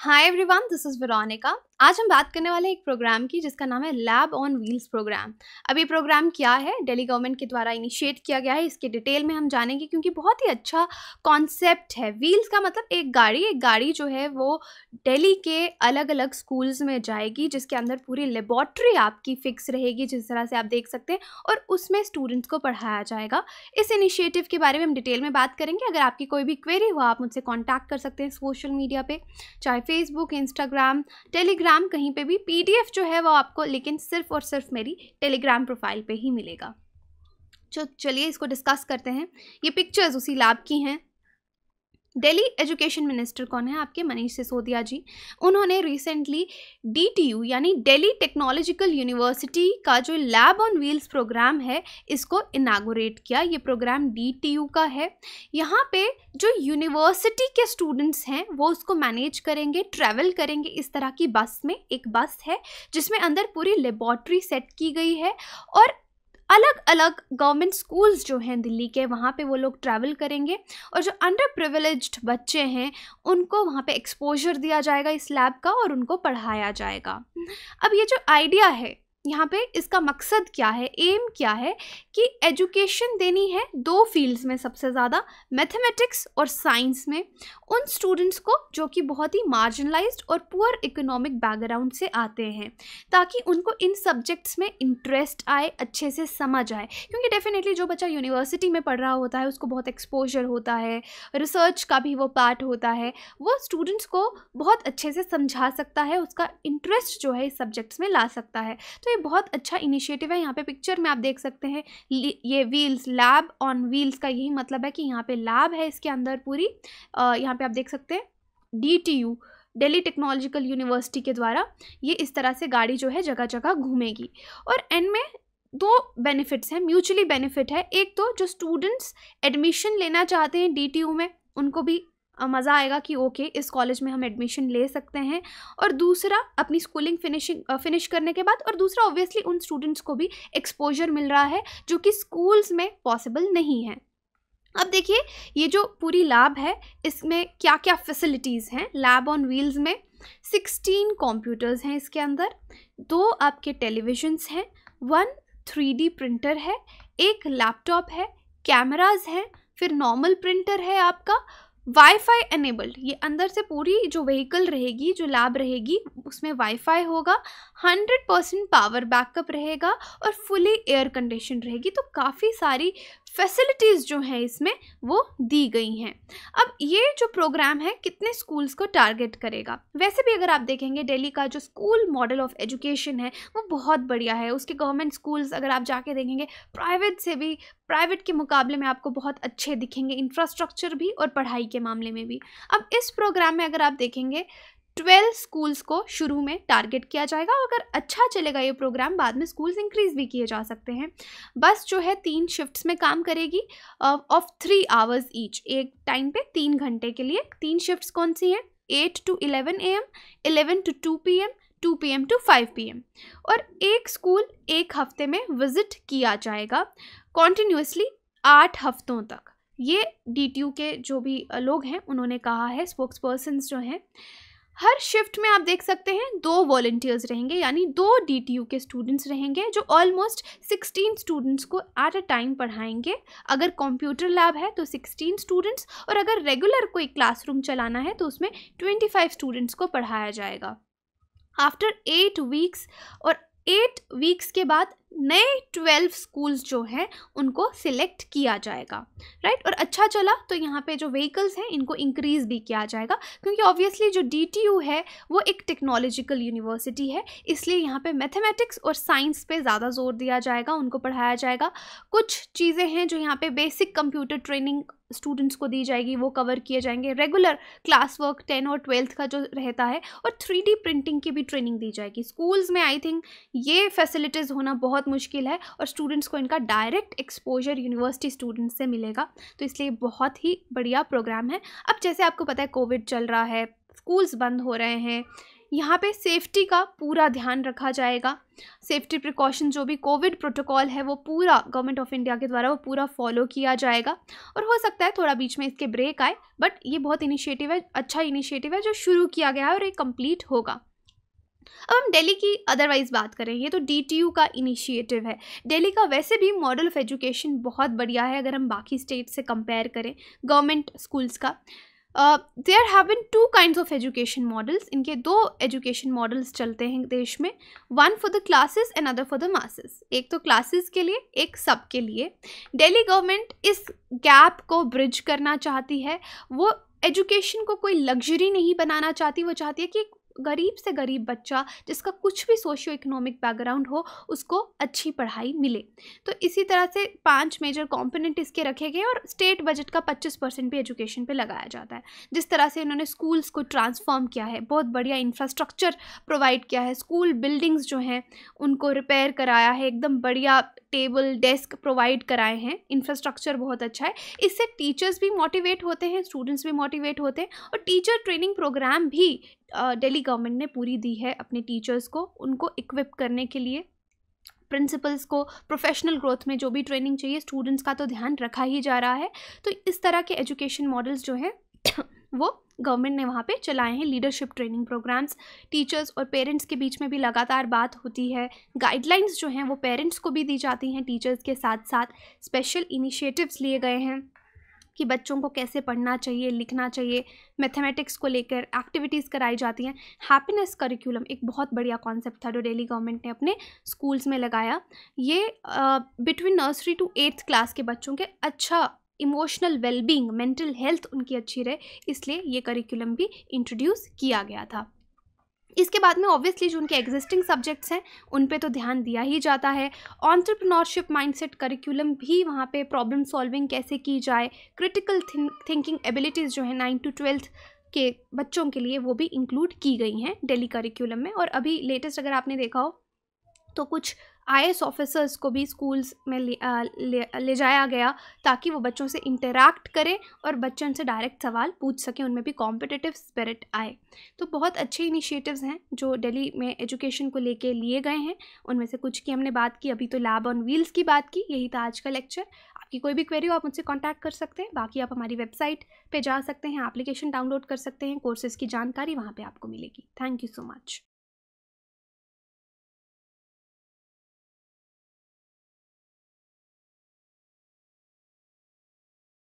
Hi everyone, this is Veronica आज हम बात करने वाले एक प्रोग्राम की जिसका नाम है लैब ऑन व्हील्स प्रोग्राम अब ये प्रोग्राम क्या है दिल्ली गवर्नमेंट के द्वारा इनिशिएट किया गया है इसके डिटेल में हम जानेंगे क्योंकि बहुत ही अच्छा कॉन्सेप्ट है व्हील्स का मतलब एक गाड़ी एक गाड़ी जो है वो दिल्ली के अलग अलग स्कूल्स में जाएगी जिसके अंदर पूरी लेबॉट्री आपकी फ़िक्स रहेगी जिस तरह से आप देख सकते हैं और उसमें स्टूडेंट्स को पढ़ाया जाएगा इस इनिशिएटिव के बारे में हम डिटेल में बात करेंगे अगर आपकी कोई भी क्वेरी हो आप मुझसे कॉन्टैक्ट कर सकते हैं सोशल मीडिया पर चाहे फेसबुक इंस्टाग्राम टेलीग्राम टेलीग्राम कहीं पे भी पीडीएफ जो है वो आपको लेकिन सिर्फ और सिर्फ मेरी टेलीग्राम प्रोफाइल पे ही मिलेगा चलिए इसको डिस्कस करते हैं ये पिक्चर्स उसी लैब की हैं दिल्ली एजुकेशन मिनिस्टर कौन है आपके मनीष सिसोदिया जी उन्होंने रिसेंटली डीटीयू यानी दिल्ली टेक्नोलॉजिकल यूनिवर्सिटी का जो लैब ऑन व्हील्स प्रोग्राम है इसको इनागोरेट किया ये प्रोग्राम डीटीयू का है यहाँ पे जो यूनिवर्सिटी के स्टूडेंट्स हैं वो उसको मैनेज करेंगे ट्रैवल करेंगे इस तरह की बस में एक बस है जिसमें अंदर पूरी लेबॉर्ट्री सेट की गई है और अलग अलग गवर्नमेंट स्कूल्स जो हैं दिल्ली के वहाँ पे वो लोग ट्रैवल करेंगे और जो अंडर प्रिविलेज्ड बच्चे हैं उनको वहाँ पे एक्सपोजर दिया जाएगा इस लैब का और उनको पढ़ाया जाएगा अब ये जो आइडिया है यहाँ पे इसका मकसद क्या है एम क्या है कि एजुकेशन देनी है दो फील्ड्स में सबसे ज़्यादा मैथमेटिक्स और साइंस में उन स्टूडेंट्स को जो कि बहुत ही मार्जिनलाइज्ड और पुअर इकोनॉमिक बैकग्राउंड से आते हैं ताकि उनको इन सब्जेक्ट्स में इंटरेस्ट आए अच्छे से समझ आए क्योंकि डेफिनेटली जो बच्चा यूनिवर्सिटी में पढ़ रहा होता है उसको बहुत एक्सपोजर होता है रिसर्च का भी वो पार्ट होता है वो स्टूडेंट्स को बहुत अच्छे से समझा सकता है उसका इंटरेस्ट जो है इस सब्जेक्ट्स में ला सकता है तो ये बहुत अच्छा इनिशिएटिव है यहाँ पे पिक्चर में आप देख सकते हैं ये व्हील्स लैब ऑन व्हील्स का यही मतलब है कि यहाँ पे लैब है इसके अंदर पूरी यहाँ पे आप देख सकते हैं D T U Delhi technological university के द्वारा ये इस तरह से गाड़ी जो है जगह जगह घूमेगी और एंड में दो बेनिफिट्स हैं म्यूचुअली बेनिफिट है एक तो जो स्टूडेंट्स एडमिशन लेना चाहते हैं डी में उनको भी मज़ा आएगा कि ओके इस कॉलेज में हम एडमिशन ले सकते हैं और दूसरा अपनी स्कूलिंग फिनिशिंग फिनिश करने के बाद और दूसरा ऑब्वियसली उन स्टूडेंट्स को भी एक्सपोजर मिल रहा है जो कि स्कूल्स में पॉसिबल नहीं है अब देखिए ये जो पूरी लैब है इसमें क्या क्या फैसिलिटीज़ हैं लैब ऑन व्हील्स में सिक्सटीन कंप्यूटर्स हैं इसके अंदर दो आपके टेलीविजन्स हैं वन थ्री प्रिंटर है एक लैपटॉप है कैमराज हैं फिर नॉर्मल प्रिंटर है आपका वाईफाई एनेबल्ड ये अंदर से पूरी जो व्हीकल रहेगी जो लैब रहेगी उसमें वाईफाई होगा 100 परसेंट पावर बैकअप रहेगा और फुली एयर कंडीशन रहेगी तो काफ़ी सारी फैसिलिटीज़ जो हैं इसमें वो दी गई हैं अब ये जो प्रोग्राम है कितने स्कूल्स को टारगेट करेगा वैसे भी अगर आप देखेंगे दिल्ली का जो स्कूल मॉडल ऑफ एजुकेशन है वो बहुत बढ़िया है उसके गवर्नमेंट स्कूल्स अगर आप जाके देखेंगे प्राइवेट से भी प्राइवेट के मुकाबले में आपको बहुत अच्छे दिखेंगे इंफ्रास्ट्रक्चर भी और पढ़ाई के मामले में भी अब इस प्रोग्राम में अगर आप देखेंगे ट्वेल्व स्कूल्स को शुरू में टारगेट किया जाएगा और अगर अच्छा चलेगा ये प्रोग्राम बाद में स्कूल्स इंक्रीज भी किए जा सकते हैं बस जो है तीन शिफ्ट्स में काम करेगी ऑफ थ्री आवर्स ईच एक टाइम पे तीन घंटे के लिए तीन शिफ्ट्स कौन सी हैं eight to eleven A M eleven to two P M two P M to five P M और एक स्कूल एक हफ्ते में विजिट किया जाएगा कॉन्टीन्यूसली आठ हफ्तों तक ये डी के जो भी लोग हैं उन्होंने कहा है स्पोक्स पर्सनस जो हैं हर शिफ्ट में आप देख सकते हैं दो वॉल्टियर्स रहेंगे यानी दो डी के स्टूडेंट्स रहेंगे जो ऑलमोस्ट 16 स्टूडेंट्स को एट अ टाइम पढ़ाएंगे अगर कंप्यूटर लैब है तो 16 स्टूडेंट्स और अगर रेगुलर कोई क्लासरूम चलाना है तो उसमें 25 स्टूडेंट्स को पढ़ाया जाएगा आफ्टर एट वीक्स और एट वीक्स के बाद नए ट्वेल्व स्कूल्स जो हैं उनको सिलेक्ट किया जाएगा राइट और अच्छा चला तो यहाँ पे जो व्हीकल्स हैं इनको इंक्रीज भी किया जाएगा क्योंकि ऑब्वियसली जो डी है वो एक टेक्नोलॉजिकल यूनिवर्सिटी है इसलिए यहाँ पे मैथमेटिक्स और साइंस पे ज़्यादा जोर दिया जाएगा उनको पढ़ाया जाएगा कुछ चीज़ें हैं जो यहाँ पे बेसिक कंप्यूटर ट्रेनिंग स्टूडेंट्स को दी जाएगी वो कवर किए जाएंगे रेगुलर क्लास वर्क टेन और ट्वेल्थ का जो रहता है और थ्री प्रिंटिंग की भी ट्रेनिंग दी जाएगी स्कूल्स में आई थिंक ये फैसिलिटीज़ होना बहुत मुश्किल है और स्टूडेंट्स को इनका डायरेक्ट एक्सपोजर यूनिवर्सिटी स्टूडेंट्स से मिलेगा तो इसलिए बहुत ही बढ़िया प्रोग्राम है अब जैसे आपको पता है कोविड चल रहा है स्कूल्स बंद हो रहे हैं यहाँ पे सेफ्टी का पूरा ध्यान रखा जाएगा सेफ्टी प्रिकॉशन जो भी कोविड प्रोटोकॉल है वो पूरा गवर्नमेंट ऑफ इंडिया के द्वारा वो पूरा फॉलो किया जाएगा और हो सकता है थोड़ा बीच में इसके ब्रेक आए बट ये बहुत इनिशिएटिव है अच्छा इनिशिएटिव है जो शुरू किया गया है और ये कंप्लीट होगा अब हम दिल्ली की अदरवाइज़ बात करें ये तो डीटीयू का इनिशिएटिव है दिल्ली का वैसे भी मॉडल ऑफ एजुकेशन बहुत बढ़िया है अगर हम बाकी स्टेट से कंपेयर करें गवर्नमेंट स्कूल्स का there have been two kind of education models इनके दो एजुकेशन मॉडल्स चलते हैं देश में one for the classes and other for the masses एक तो क्लासेस के लिए एक सब के लिए डेली गवर्नमेंट इस गैप को ब्रिज करना चाहती है वो एजुकेशन को कोई लग्जरी नहीं बनाना चाहती वो चाहती है कि एक गरीब से गरीब बच्चा जिसका कुछ भी सोशियो इकोनॉमिक बैकग्राउंड हो उसको अच्छी पढ़ाई मिले तो इसी तरह से पांच मेजर कॉम्पोनेंट इसके रखे गए और स्टेट बजट का 25 परसेंट भी एजुकेशन पे लगाया जाता है जिस तरह से इन्होंने स्कूल्स को ट्रांसफॉर्म किया है बहुत बढ़िया इंफ्रास्ट्रक्चर प्रोवाइड किया है स्कूल बिल्डिंग्स जो हैं उनको रिपेयर कराया है एकदम बढ़िया टेबल डेस्क प्रोवाइड कराए हैं इंफ्रास्ट्रक्चर बहुत अच्छा है इससे टीचर्स भी मोटिवेट होते हैं स्टूडेंट्स भी मोटिवेट होते हैं और टीचर ट्रेनिंग प्रोग्राम भी दिल्ली गवर्नमेंट ने पूरी दी है अपने टीचर्स को उनको इक्विप करने के लिए प्रिंसिपल्स को प्रोफेशनल ग्रोथ में जो भी ट्रेनिंग चाहिए स्टूडेंट्स का तो ध्यान रखा ही जा रहा है तो इस तरह के एजुकेशन मॉडल्स जो हैं वो गवर्नमेंट ने वहाँ पे चलाए हैं लीडरशिप ट्रेनिंग प्रोग्राम्स टीचर्स और पेरेंट्स के बीच में भी लगातार बात होती है गाइडलाइंस जो हैं वो पेरेंट्स को भी दी जाती हैं टीचर्स के साथ साथ स्पेशल इनिशिएटिव्स लिए गए हैं कि बच्चों को कैसे पढ़ना चाहिए लिखना चाहिए मैथमेटिक्स को लेकर एक्टिविटीज़ कराई जाती हैं हैप्पीनेस करिकुलम एक बहुत बढ़िया कॉन्सेप्ट था जो डेली गवर्नमेंट ने अपने स्कूल्स में लगाया ये between nursery to eighth class के बच्चों के अच्छा इमोशनल वेलबींग मेंटल हेल्थ उनकी अच्छी रहे इसलिए ये करिकुलम भी इंट्रोड्यूस किया गया था इसके बाद में ऑब्वियसली जो उनके एग्जिस्टिंग सब्जेक्ट्स हैं उन पर तो ध्यान दिया ही जाता है ऑन्टरप्रनोरशिप माइंडसेट करिकुलम भी वहाँ पे प्रॉब्लम सॉल्विंग कैसे की जाए क्रिटिकल थिंकिंग एबिलिटीज़ जो है नाइन टू ट्वेल्थ के बच्चों के लिए वो भी इंक्लूड की गई हैं डेली करिकुलम में और अभी लेटेस्ट अगर आपने देखा हो तो कुछ आई ऑफिसर्स को भी स्कूल्स में ले, ले, ले जाया गया ताकि वो बच्चों से इंटरेक्ट करें और बच्चों से डायरेक्ट सवाल पूछ सकें उनमें भी कॉम्पिटिटिव स्पिरिट आए तो बहुत अच्छे इनिशिएटिव्स हैं जो दिल्ली में एजुकेशन को लेके लिए गए हैं उनमें से कुछ की हमने बात की अभी तो लैब ऑन व्हील्स की बात की यही था आज का लेक्चर आपकी कोई भी क्वेरी हो आप मुझसे कॉन्टैक्ट कर सकते हैं बाकी आप हमारी वेबसाइट पर जा सकते हैं एप्लीकेशन डाउनलोड कर सकते हैं कोर्सेज़ की जानकारी वहाँ पर आपको मिलेगी थैंक यू सो मच